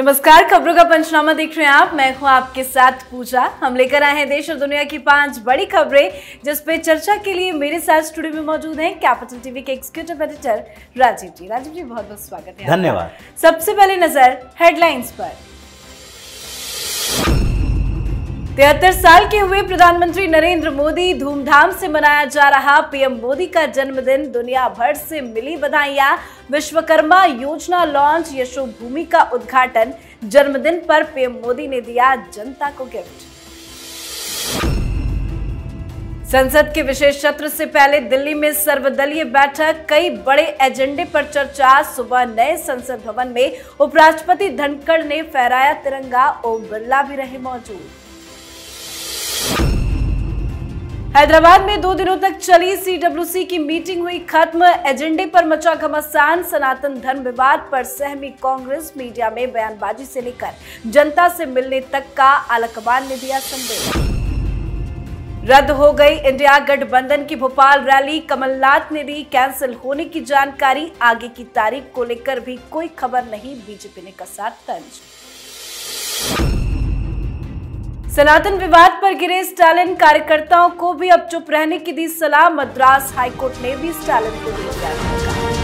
नमस्कार खबरों का पंचनामा देख रहे हैं आप मैं हूं आपके साथ पूजा हम लेकर आए हैं देश और दुनिया की पांच बड़ी खबरें जिस पे चर्चा के लिए मेरे साथ स्टूडियो में मौजूद हैं कैपिटल टीवी के एग्जीक्यूटिव एडिटर राजीव जी राजीव जी बहुत बहुत स्वागत है धन्यवाद सबसे पहले नजर हेडलाइंस पर तिहत्तर साल के हुए प्रधानमंत्री नरेंद्र मोदी धूमधाम से मनाया जा रहा पीएम मोदी का जन्मदिन दुनिया भर से मिली बधाइयां विश्वकर्मा योजना लॉन्च यशो भूमि का उद्घाटन जन्मदिन पर पीएम मोदी ने दिया जनता को गिफ्ट संसद के विशेष सत्र से पहले दिल्ली में सर्वदलीय बैठक कई बड़े एजेंडे पर चर्चा सुबह नए संसद भवन में उपराष्ट्रपति धनखड़ ने फहराया तिरंगा ओम बिरला भी रहे मौजूद हैदराबाद में दो दिनों तक चली सीडब्ल्यूसी की मीटिंग हुई खत्म एजेंडे पर मचा घमासान सनातन धर्म विवाद पर सहमी कांग्रेस मीडिया में बयानबाजी से लेकर जनता से मिलने तक का आलकबान ने दिया संदेश रद्द हो गई इंडिया गठबंधन की भोपाल रैली कमलनाथ ने दी कैंसिल होने की जानकारी आगे की तारीख को लेकर भी कोई खबर नहीं बीजेपी ने कसा तंज सनातन विवाद पर गिरे स्टालिन कार्यकर्ताओं को भी अब चुप रहने की दी सलाह मद्रास हाईकोर्ट ने भी स्टालिन को दिया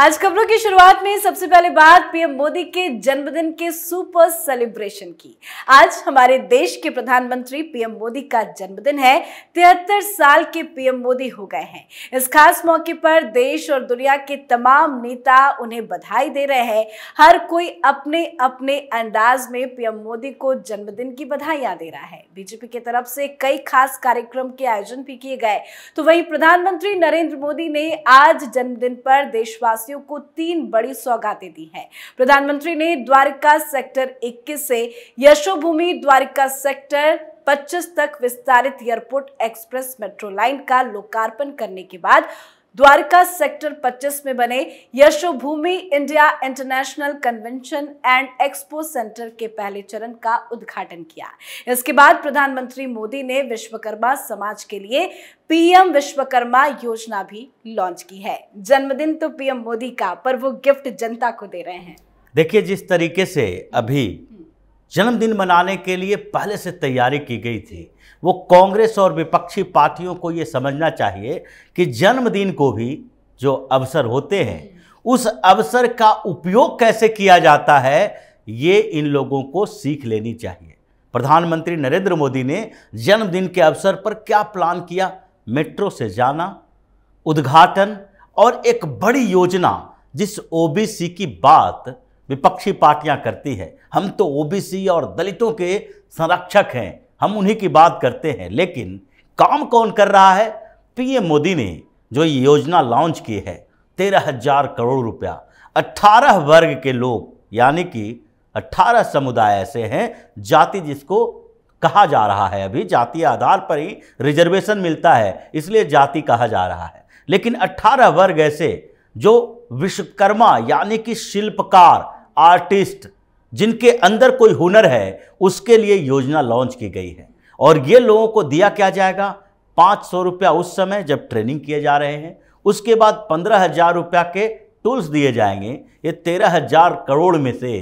आज खबरों की शुरुआत में सबसे पहले बात पीएम मोदी के जन्मदिन के सुपर सेलिब्रेशन की आज हमारे देश के प्रधानमंत्री पीएम मोदी का जन्मदिन है तिहत्तर साल के पीएम मोदी हो गए हैं इस खास मौके पर देश और दुनिया के तमाम नेता उन्हें बधाई दे रहे हैं हर कोई अपने अपने अंदाज में पीएम मोदी को जन्मदिन की बधाइयां दे रहा है बीजेपी की तरफ से कई खास कार्यक्रम के आयोजन भी किए गए तो वही प्रधानमंत्री नरेंद्र मोदी ने आज जन्मदिन पर देशवासियों वासियों को तीन बड़ी सौगातें दी हैं प्रधानमंत्री ने द्वारिका सेक्टर 21 से यशोभूमि द्वारिका सेक्टर 25 तक विस्तारित एयरपोर्ट एक्सप्रेस मेट्रो लाइन का लोकार्पण करने के बाद द्वारका सेक्टर 25 में बने Yashobhoomi India international convention and expo centre के पहले चरण का उद्घाटन किया इसके बाद प्रधानमंत्री मोदी ने विश्वकर्मा समाज के लिए पीएम विश्वकर्मा योजना भी लॉन्च की है जन्मदिन तो पीएम मोदी का पर वो गिफ्ट जनता को दे रहे हैं देखिए जिस तरीके से अभी हम्म। जन्मदिन मनाने के लिए पहले से तैयारी की गई थी वो कांग्रेस और विपक्षी पार्टियों को ये समझना चाहिए कि जन्मदिन को भी जो अवसर होते हैं उस अवसर का उपयोग कैसे किया जाता है ये इन लोगों को सीख लेनी चाहिए प्रधानमंत्री नरेंद्र मोदी ने जन्मदिन के अवसर पर क्या प्लान किया मेट्रो से जाना उद्घाटन और एक बड़ी योजना जिस ओबीसी की बात विपक्षी पार्टियां करती है हम तो ओबीसी और दलितों के संरक्षक हैं हम उन्हीं की बात करते हैं लेकिन काम कौन कर रहा है पीएम मोदी ने जो ये योजना लॉन्च की है तेरह हजार करोड़ रुपया अट्ठारह वर्ग के लोग यानी कि अट्ठारह समुदाय ऐसे हैं जाति जिसको कहा जा रहा है अभी जाति आधार पर ही रिजर्वेशन मिलता है इसलिए जाति कहा जा रहा है लेकिन अट्ठारह वर्ग ऐसे जो विश्वकर्मा यानी कि शिल्पकार आर्टिस्ट जिनके अंदर कोई हुनर है उसके लिए योजना लॉन्च की गई है और ये लोगों को दिया क्या जाएगा पाँच सौ रुपया उस समय जब ट्रेनिंग किए जा रहे हैं उसके बाद पंद्रह हज़ार रुपया के टूल्स दिए जाएंगे ये तेरह हज़ार करोड़ में से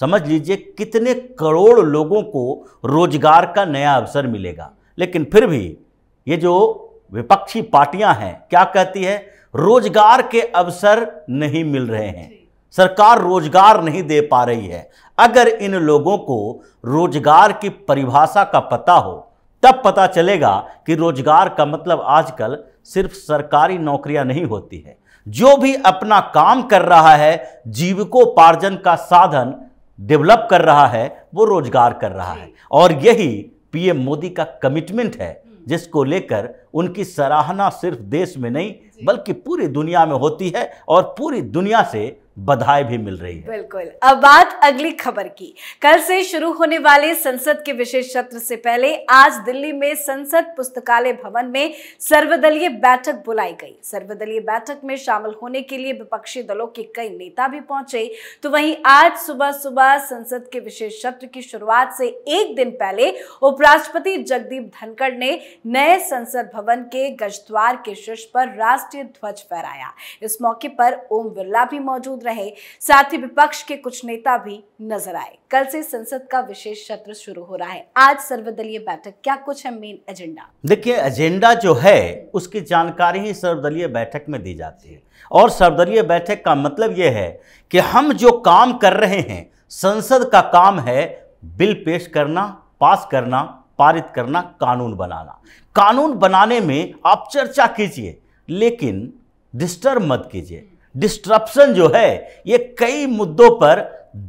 समझ लीजिए कितने करोड़ लोगों को रोजगार का नया अवसर मिलेगा लेकिन फिर भी ये जो विपक्षी पार्टियां हैं क्या कहती है रोजगार के अवसर नहीं मिल रहे हैं सरकार रोजगार नहीं दे पा रही है अगर इन लोगों को रोजगार की परिभाषा का पता हो तब पता चलेगा कि रोजगार का मतलब आजकल सिर्फ सरकारी नौकरियां नहीं होती है जो भी अपना काम कर रहा है जीविकोपार्जन का साधन डेवलप कर रहा है वो रोजगार कर रहा है और यही पीएम मोदी का कमिटमेंट है हम्म। जिसको लेकर उनकी सराहना सिर्फ देश में नहीं बल्कि पूरी दुनिया में होती है और पूरी दुनिया से बधाई भी मिल रही है बिल्कुल अब बात अगली खबर की कल से शुरू होने वाले संसद के विशेष सत्र से पहले आज दिल्ली में संसद पुस्तकालय भवन में सर्वदलीय बैठक बुलाई गई सर्वदलीय बैठक में शामिल होने के लिए विपक्षी दलों के कई नेता भी पहुंचे तो वहीं आज सुबह सुबह संसद के विशेष सत्र की शुरुआत से एक दिन पहले उपराष्ट्रपति जगदीप धनखड़ ने नए संसद भवन के गजद्वार के शीर्ष पर राष्ट्रीय ध्वज फहराया इस मौके पर ओम बिरला भी मौजूद रहे साथ ही विपक्ष के कुछ नेता भी नजर आए कल से संसद का विशेष सत्र शुरू हो रहा है आज सर्वदलीय बैठक क्या कुछ है मेन एजेंडा देखिए एजेंडा जो है उसकी जानकारी ही सर्वदलीय बैठक में दी जाती है और सर्वदलीय बैठक का मतलब यह है कि हम जो काम कर रहे हैं संसद का काम है बिल पेश करना पास करना पारित करना कानून बनाना कानून बनाने में आप चर्चा कीजिए लेकिन डिस्टर्ब मत कीजिए डिस्ट्रप्शन जो है ये कई मुद्दों पर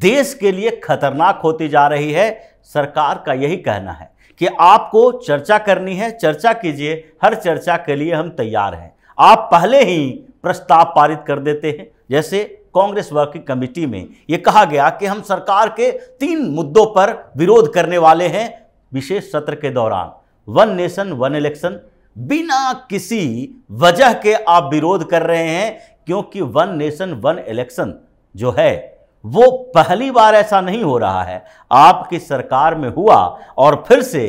देश के लिए खतरनाक होती जा रही है सरकार का यही कहना है कि आपको चर्चा करनी है चर्चा कीजिए हर चर्चा के लिए हम तैयार हैं आप पहले ही प्रस्ताव पारित कर देते हैं जैसे कांग्रेस वर्किंग कमेटी में ये कहा गया कि हम सरकार के तीन मुद्दों पर विरोध करने वाले हैं विशेष सत्र के दौरान वन नेशन वन इलेक्शन बिना किसी वजह के आप विरोध कर रहे हैं क्योंकि वन नेशन वन इलेक्शन जो है वो पहली बार ऐसा नहीं हो रहा है आपकी सरकार में हुआ और फिर से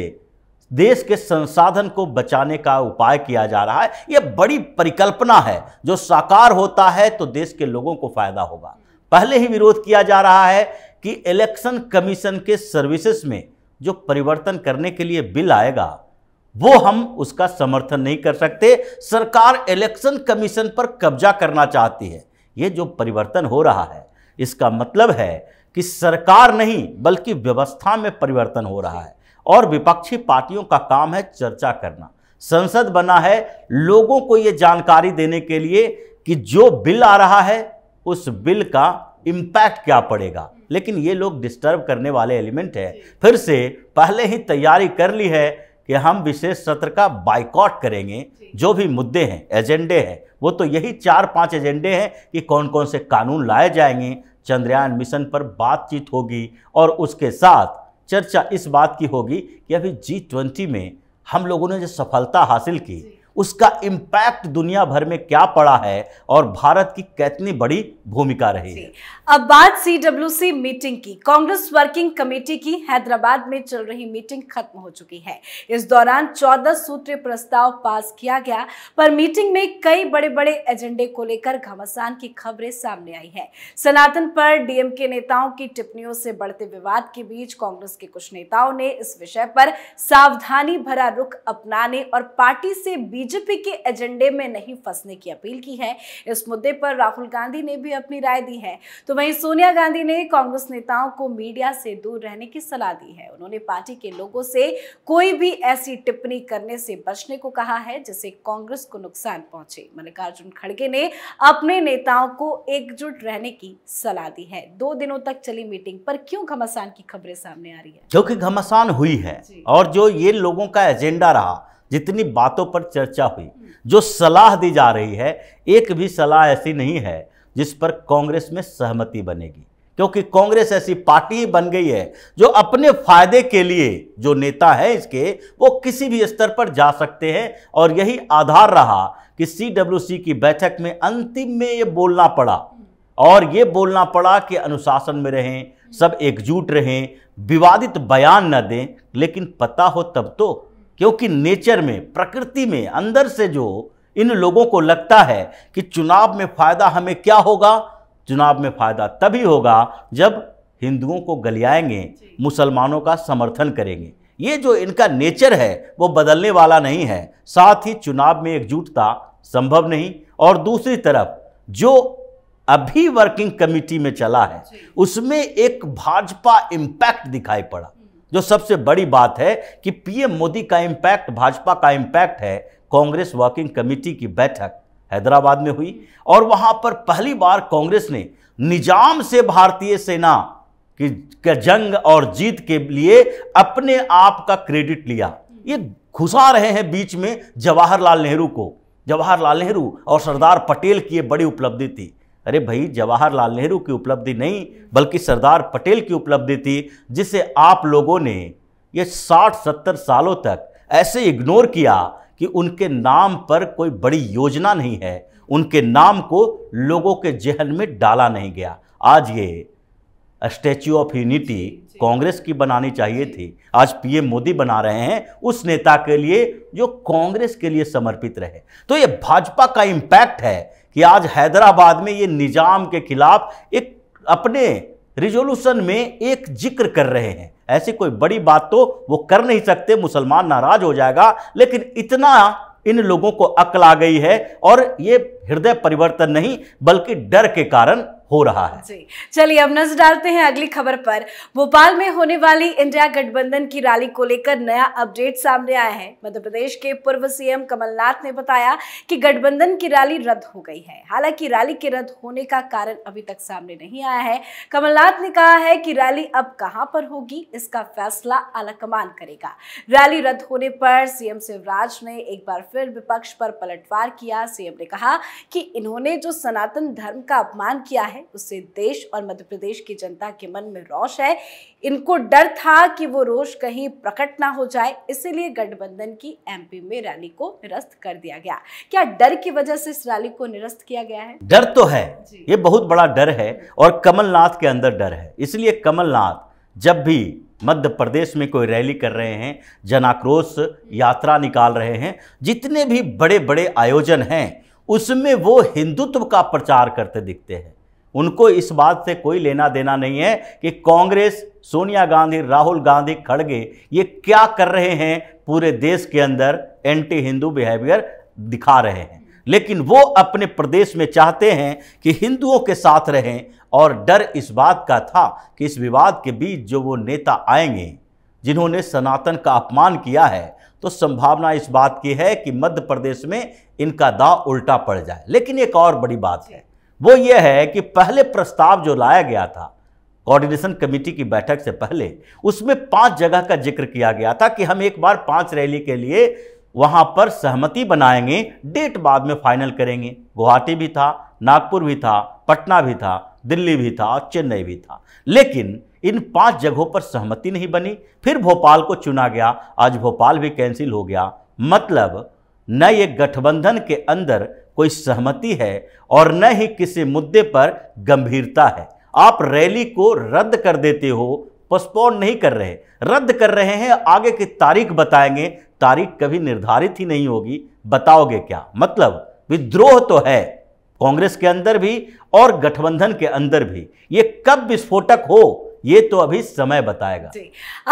देश के संसाधन को बचाने का उपाय किया जा रहा है यह बड़ी परिकल्पना है जो साकार होता है तो देश के लोगों को फायदा होगा पहले ही विरोध किया जा रहा है कि इलेक्शन कमीशन के सर्विसेज में जो परिवर्तन करने के लिए बिल आएगा वो हम उसका समर्थन नहीं कर सकते सरकार इलेक्शन कमीशन पर कब्जा करना चाहती है ये जो परिवर्तन हो रहा है इसका मतलब है कि सरकार नहीं बल्कि व्यवस्था में परिवर्तन हो रहा है और विपक्षी पार्टियों का काम है चर्चा करना संसद बना है लोगों को ये जानकारी देने के लिए कि जो बिल आ रहा है उस बिल का इम्पैक्ट क्या पड़ेगा लेकिन ये लोग डिस्टर्ब करने वाले एलिमेंट है फिर से पहले ही तैयारी कर ली है कि हम विशेष सत्र का बाइकॉट करेंगे जो भी मुद्दे हैं एजेंडे हैं वो तो यही चार पांच एजेंडे हैं कि कौन कौन से कानून लाए जाएंगे चंद्रयान मिशन पर बातचीत होगी और उसके साथ चर्चा इस बात की होगी कि अभी जी ट्वेंटी में हम लोगों ने जो सफलता हासिल की उसका इम्पैक्ट दुनिया भर में क्या पड़ा है और भारत की कितनी बड़ी भूमिका रही है अब बात सीडब्ल्यूसी मीटिंग की कांग्रेस वर्किंग कमेटी की हैदराबाद में चल रही मीटिंग खत्म हो चुकी है इस दौरान चौदह सूत्रीय प्रस्ताव पास किया गया पर मीटिंग में कई बड़े बड़े एजेंडे को लेकर घमासान की खबरें सामने आई है सनातन पर डीएमके नेताओं की टिप्पणियों से बढ़ते विवाद के बीच कांग्रेस के कुछ नेताओं ने इस विषय पर सावधानी भरा रुख अपनाने और पार्टी से बीजेपी बीजेपी के एजेंडे में नहीं फंसने की अपील की है इस मुद्दे पर राहुल गांधी ने भी अपनी राय दी है तो वहीं सोनिया गांधी ने कांग्रेस नेताओं को मीडिया से दूर रहने की सलाह दी है उन्होंने पार्टी के लोगों से कोई भी ऐसी टिप्पणी करने से बचने को कहा है जिससे कांग्रेस को नुकसान पहुंचे मल्लिकार्जुन खड़गे ने अपने नेताओं को एकजुट रहने की सलाह दी है दो दिनों तक चली मीटिंग पर क्यों घमासान की खबरें सामने आ रही है जो क्योंकि घमासान हुई है और जो ये लोगों का एजेंडा रहा जितनी बातों पर चर्चा हुई जो सलाह दी जा रही है एक भी सलाह ऐसी नहीं है जिस पर कांग्रेस में सहमति बनेगी क्योंकि कांग्रेस ऐसी पार्टी ही बन गई है जो अपने फायदे के लिए जो नेता है इसके वो किसी भी स्तर पर जा सकते हैं और यही आधार रहा कि सी की बैठक में अंतिम में ये बोलना पड़ा और ये बोलना पड़ा कि अनुशासन में रहें सब एकजुट रहें विवादित बयान न दें लेकिन पता हो तब तो क्योंकि नेचर में प्रकृति में अंदर से जो इन लोगों को लगता है कि चुनाव में फ़ायदा हमें क्या होगा चुनाव में फ़ायदा तभी होगा जब हिंदुओं को गलियाएंगे मुसलमानों का समर्थन करेंगे ये जो इनका नेचर है वो बदलने वाला नहीं है साथ ही चुनाव में एकजुटता संभव नहीं और दूसरी तरफ जो अभी वर्किंग कमेटी में चला है उसमें एक भाजपा इम्पैक्ट दिखाई पड़ा जो सबसे बड़ी बात है कि पीएम मोदी का इम्पैक्ट भाजपा का इम्पैक्ट है कांग्रेस वर्किंग कमेटी की बैठक हैदराबाद में हुई और वहां पर पहली बार कांग्रेस ने निजाम से भारतीय सेना की जंग और जीत के लिए अपने आप का क्रेडिट लिया ये घुसा रहे हैं बीच में जवाहरलाल नेहरू को जवाहरलाल नेहरू और सरदार पटेल की ये बड़ी उपलब्धि थी अरे भाई जवाहरलाल नेहरू की उपलब्धि नहीं बल्कि सरदार पटेल की उपलब्धि थी जिसे आप लोगों ने ये साठ सत्तर सालों तक ऐसे इग्नोर किया कि उनके नाम पर कोई बड़ी योजना नहीं है उनके नाम को लोगों के जहन में डाला नहीं गया आज ये स्टैच्यू ऑफ यूनिटी कांग्रेस की बनानी चाहिए थी आज पीएम मोदी बना रहे हैं उस नेता के लिए जो कांग्रेस के लिए समर्पित रहे तो ये भाजपा का इम्पैक्ट है कि आज हैदराबाद में ये निज़ाम के खिलाफ एक अपने रिजोल्यूशन में एक जिक्र कर रहे हैं ऐसी कोई बड़ी बात तो वो कर नहीं सकते मुसलमान नाराज हो जाएगा लेकिन इतना इन लोगों को अकल आ गई है और ये हृदय परिवर्तन नहीं बल्कि डर के कारण हो रहा है चलिए अब नजर डालते हैं अगली खबर पर भोपाल में होने वाली इंडिया गठबंधन की रैली को लेकर नया अपडेट सामने आया है मध्य प्रदेश के पूर्व सीएम कमलनाथ ने बताया कि गठबंधन की रैली रद्द हो गई है हालांकि रैली के रद्द होने का कारण अभी तक सामने नहीं आया है कमलनाथ ने कहा है कि रैली अब कहाँ पर होगी इसका फैसला आला करेगा रैली रद्द होने पर सीएम शिवराज ने एक बार फिर विपक्ष पर पलटवार किया सीएम ने कहा कि इन्होंने जो सनातन धर्म का अपमान किया है उससे देश और मध्य प्रदेश की जनता के मन में रोष है इनको डर था कि वो रोष कहीं प्रकट ना हो जाए इसीलिए गठबंधन की एमपी में रैली को निरस्त कर दिया गया क्या डर की वजह से इस रैली को निरस्त किया गया है डर तो है ये बहुत बड़ा डर है और कमलनाथ के अंदर डर है इसलिए कमलनाथ जब भी मध्य प्रदेश में कोई रैली कर रहे हैं जनाक्रोश यात्रा निकाल रहे हैं जितने भी बड़े बड़े आयोजन हैं उसमें वो हिंदुत्व का प्रचार करते दिखते हैं उनको इस बात से कोई लेना देना नहीं है कि कांग्रेस सोनिया गांधी राहुल गांधी खड़गे ये क्या कर रहे हैं पूरे देश के अंदर एंटी हिंदू बिहेवियर दिखा रहे हैं लेकिन वो अपने प्रदेश में चाहते हैं कि हिंदुओं के साथ रहें और डर इस बात का था कि इस विवाद के बीच जो वो नेता आएंगे जिन्होंने सनातन का अपमान किया है तो संभावना इस बात की है कि मध्य प्रदेश में इनका दाव उल्टा पड़ जाए लेकिन एक और बड़ी बात है वो ये है कि पहले प्रस्ताव जो लाया गया था कोऑर्डिनेशन कमेटी की बैठक से पहले उसमें पांच जगह का जिक्र किया गया था कि हम एक बार पांच रैली के लिए वहां पर सहमति बनाएंगे डेट बाद में फाइनल करेंगे गुवाहाटी भी था नागपुर भी था पटना भी था दिल्ली भी था और चेन्नई भी था लेकिन इन पांच जगहों पर सहमति नहीं बनी फिर भोपाल को चुना गया आज भोपाल भी कैंसिल हो गया मतलब न ये गठबंधन के अंदर कोई सहमति है और न ही किसी मुद्दे पर गंभीरता है आप रैली को रद्द कर देते हो पोस्टपोन नहीं कर रहे रद्द कर रहे हैं आगे की तारीख बताएंगे तारीख कभी निर्धारित ही नहीं होगी बताओगे क्या मतलब विद्रोह तो है कांग्रेस के अंदर भी और गठबंधन के अंदर भी ये कब विस्फोटक हो ये तो अभी समय बताएगा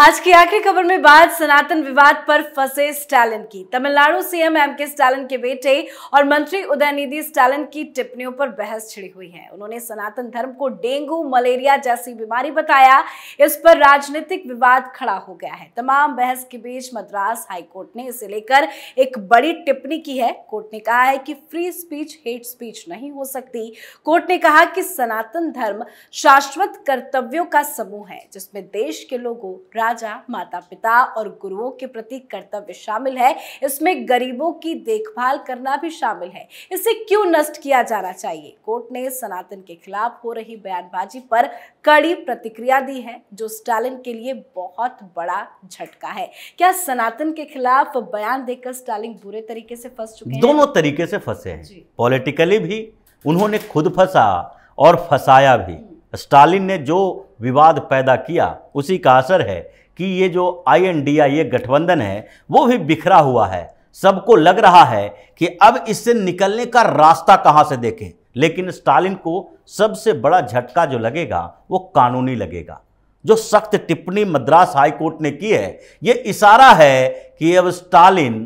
आज की आखिरी खबर में बात सनातन विवाद पर फंसे स्टालिन की Tamil Nadu CM M K Stalin के बेटे और मंत्री उदयनिधि स्टालिन की टिप्पणियों पर बहस छिड़ी हुई है उन्होंने सनातन धर्म को डेंगू मलेरिया जैसी बीमारी बताया इस पर राजनीतिक विवाद खड़ा हो गया है तमाम बहस के बीच मद्रास हाईकोर्ट ने इसे लेकर एक बड़ी टिप्पणी की है कोर्ट ने कहा है कि फ्री स्पीच हेट स्पीच नहीं हो सकती कोर्ट ने कहा कि सनातन धर्म शाश्वत कर्तव्यों का समूह है जिसमें देश के लोगों राजा माता पिता और गुरुओं के प्रति कर्तव्य शामिल है इसमें गरीबों की देखभाल करना भी शामिल है इसे क्यों नष्ट किया जाना चाहिए कोर्ट ने सनातन के खिलाफ हो रही बयानबाजी पर कड़ी प्रतिक्रिया दी है जो स्टालिन के लिए बहुत बड़ा झटका है क्या सनातन के खिलाफ बयान देकर स्टालिन बुरे तरीके से फंस चुके दोनों तरीके से फंसे हैं पॉलिटिकली भी उन्होंने खुद फंसा और फंसाया भी स्टालिन ने जो विवाद पैदा किया उसी का असर है कि ये जो आई एन डी आई ए गठबंधन है वो भी बिखरा हुआ है सबको लग रहा है कि अब इससे निकलने का रास्ता कहाँ से देखें लेकिन स्टालिन को सबसे बड़ा झटका जो लगेगा वो कानूनी लगेगा जो सख्त टिप्पणी मद्रास हाई कोर्ट ने की है ये इशारा है कि अब स्टालिन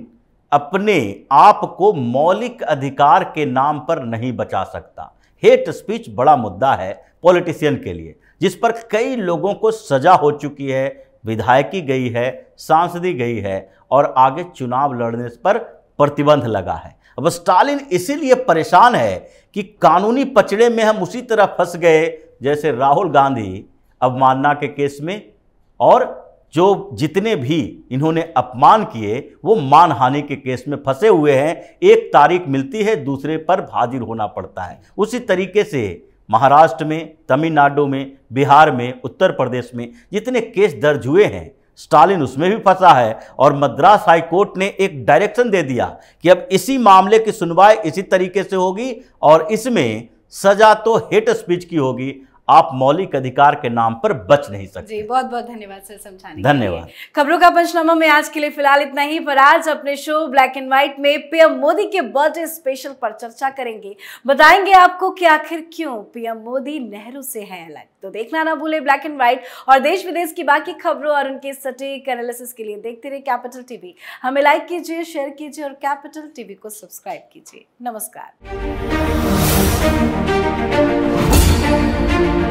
अपने आप को मौलिक अधिकार के नाम पर नहीं बचा सकता हेट स्पीच बड़ा मुद्दा है पॉलिटिशियन के लिए जिस पर कई लोगों को सजा हो चुकी है विधायकी गई है सांसदी गई है और आगे चुनाव लड़ने पर प्रतिबंध लगा है अब स्टालिन इसीलिए परेशान है कि कानूनी पचड़े में हम उसी तरह फंस गए जैसे राहुल गांधी अवमानना के केस में और जो जितने भी इन्होंने अपमान किए वो मानहानि के केस में फंसे हुए हैं एक तारीख मिलती है दूसरे पर हाजिर होना पड़ता है उसी तरीके से महाराष्ट्र में तमिलनाडु में बिहार में उत्तर प्रदेश में जितने केस दर्ज हुए हैं स्टालिन उसमें भी फंसा है और मद्रास हाई कोर्ट ने एक डायरेक्शन दे दिया कि अब इसी मामले की सुनवाई इसी तरीके से होगी और इसमें सजा तो हेट स्पीच की होगी आप मौलिक अधिकार के नाम पर बच नहीं सकते जी बहुत बहुत धन्यवाद सर समझाने धन्यवाद खबरों का पंचनामा में आज के लिए फिलहाल इतना ही पर आज अपने शो ब्लैक एंड व्हाइट में पीएम मोदी के बर्थडे स्पेशल पर चर्चा करेंगे बताएंगे आपको कि आखिर क्यों पीएम मोदी नेहरू से है अलग तो देखना ना भूले ब्लैक एंड व्हाइट और देश विदेश की बाकी खबरों और उनके सटीक एनालिसिस के लिए देखते रहे कैपिटल टीवी हमें लाइक कीजिए शेयर कीजिए और कैपिटल टीवी को सब्सक्राइब कीजिए नमस्कार Thank you.